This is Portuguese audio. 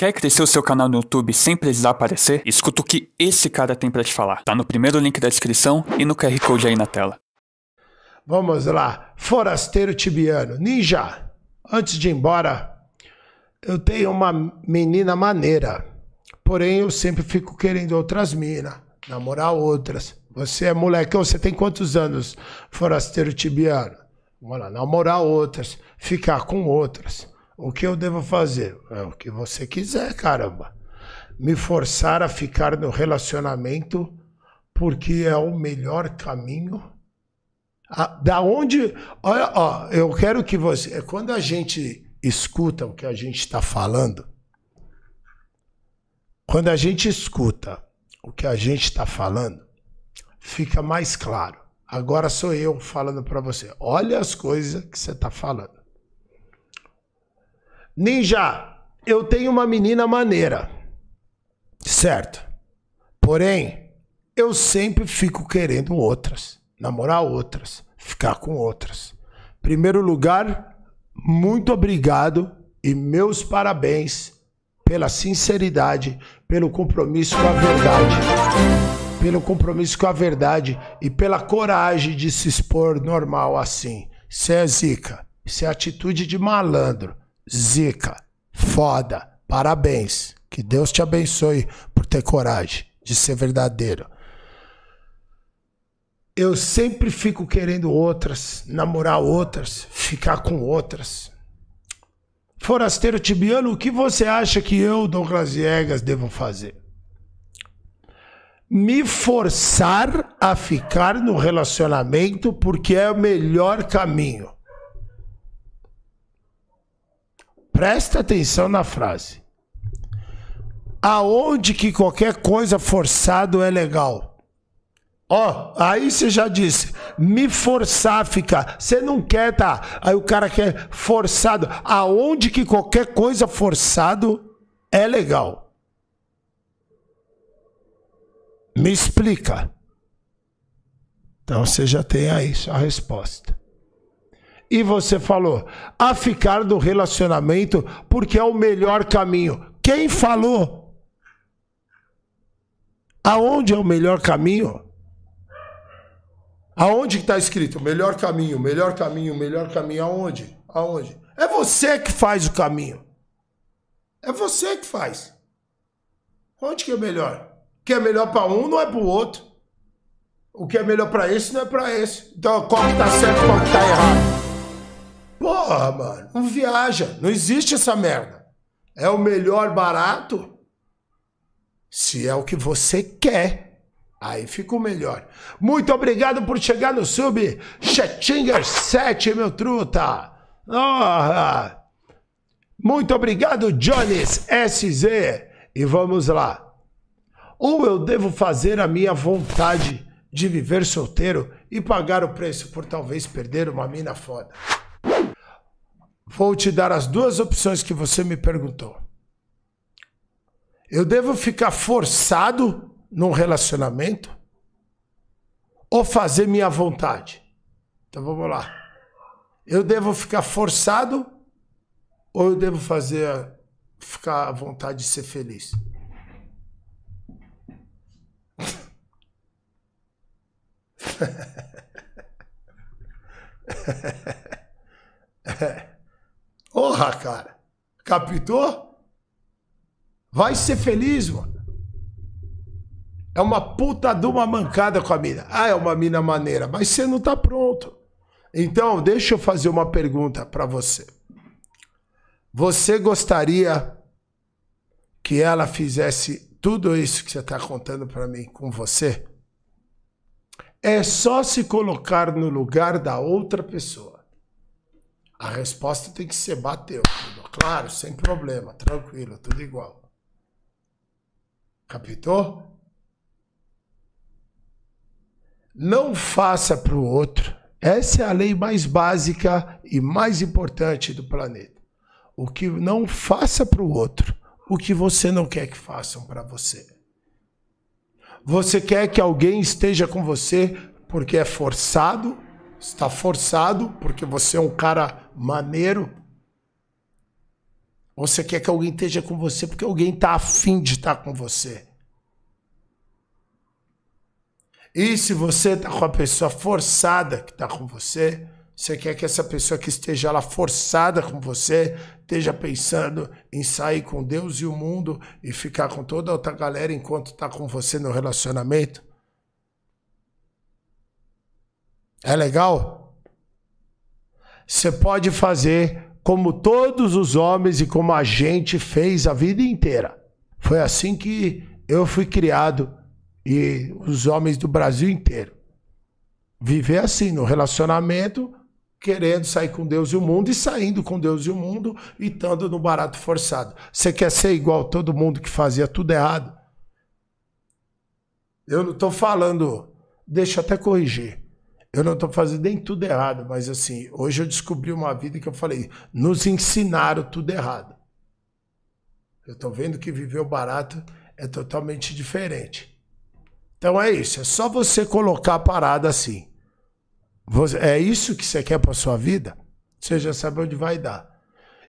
Quer crescer o seu canal no YouTube sem precisar aparecer? Escuta o que esse cara tem para te falar. Tá no primeiro link da descrição e no QR Code aí na tela. Vamos lá. Forasteiro Tibiano. Ninja, antes de ir embora, eu tenho uma menina maneira. Porém, eu sempre fico querendo outras minas, namorar outras. Você é molecão, você tem quantos anos, forasteiro tibiano? Vamos lá, namorar outras, ficar com outras. O que eu devo fazer? É o que você quiser, caramba. Me forçar a ficar no relacionamento porque é o melhor caminho. A, ah, da onde. Olha, ó, eu quero que você. Quando a gente escuta o que a gente está falando, quando a gente escuta o que a gente está falando, fica mais claro. Agora sou eu falando para você. Olha as coisas que você está falando. Ninja, eu tenho uma menina maneira. Certo. Porém, eu sempre fico querendo outras. Namorar outras. Ficar com outras. Primeiro lugar, muito obrigado e meus parabéns pela sinceridade, pelo compromisso com a verdade. Pelo compromisso com a verdade e pela coragem de se expor normal assim. Isso é zica. Isso é atitude de malandro zica, foda, parabéns. Que Deus te abençoe por ter coragem de ser verdadeiro. Eu sempre fico querendo outras, namorar outras, ficar com outras. Forasteiro Tibiano, o que você acha que eu, Douglas Viegas, devo fazer? Me forçar a ficar no relacionamento porque é o melhor caminho. Presta atenção na frase. Aonde que qualquer coisa forçado é legal? Ó, oh, aí você já disse, me forçar fica. Você não quer, tá? Aí o cara quer forçado. Aonde que qualquer coisa forçado é legal? Me explica. Então você já tem aí a resposta e você falou a ficar no relacionamento porque é o melhor caminho. Quem falou? Aonde é o melhor caminho? Aonde está escrito melhor caminho, melhor caminho, melhor caminho? Aonde? Aonde? É você que faz o caminho. É você que faz. Onde que é melhor? O que é melhor para um não é para o outro. O que é melhor para esse não é para esse. Então, qual que está certo, qual que está errado? Porra, mano, não viaja. Não existe essa merda. É o melhor barato? Se é o que você quer, aí fica o melhor. Muito obrigado por chegar no sub. Chettinger 7, meu truta. Oh, muito obrigado, Jones SZ. E vamos lá. Ou eu devo fazer a minha vontade de viver solteiro e pagar o preço por talvez perder uma mina foda. Vou te dar as duas opções que você me perguntou. Eu devo ficar forçado num relacionamento ou fazer minha vontade? Então vamos lá. Eu devo ficar forçado ou eu devo fazer ficar à vontade de ser feliz? cara. Captou? Vai ser feliz, mano. É uma puta de uma mancada com a mina. Ah, é uma mina maneira, mas você não tá pronto. Então, deixa eu fazer uma pergunta para você. Você gostaria que ela fizesse tudo isso que você tá contando para mim com você? É só se colocar no lugar da outra pessoa. A resposta tem que ser bateu. Tudo. Claro, sem problema, tranquilo, tudo igual. Capitou? Não faça para o outro. Essa é a lei mais básica e mais importante do planeta. O que não faça para o outro, o que você não quer que façam para você. Você quer que alguém esteja com você porque é forçado está forçado, porque você é um cara maneiro. Ou você quer que alguém esteja com você porque alguém está afim de estar tá com você. E se você está com a pessoa forçada que está com você, você quer que essa pessoa que esteja lá forçada com você esteja pensando em sair com Deus e o mundo e ficar com toda outra galera enquanto está com você no relacionamento? É legal? Você pode fazer como todos os homens e como a gente fez a vida inteira. Foi assim que eu fui criado e os homens do Brasil inteiro. Viver assim, no relacionamento, querendo sair com Deus e o mundo, e saindo com Deus e o mundo, e estando no barato forçado. Você quer ser igual todo mundo que fazia tudo errado? Eu não estou falando, deixa eu até corrigir eu não estou fazendo nem tudo errado, mas assim, hoje eu descobri uma vida que eu falei, nos ensinaram tudo errado. Eu estou vendo que viver barato é totalmente diferente. Então é isso, é só você colocar a parada assim. É isso que você quer para sua vida? Você já sabe onde vai dar.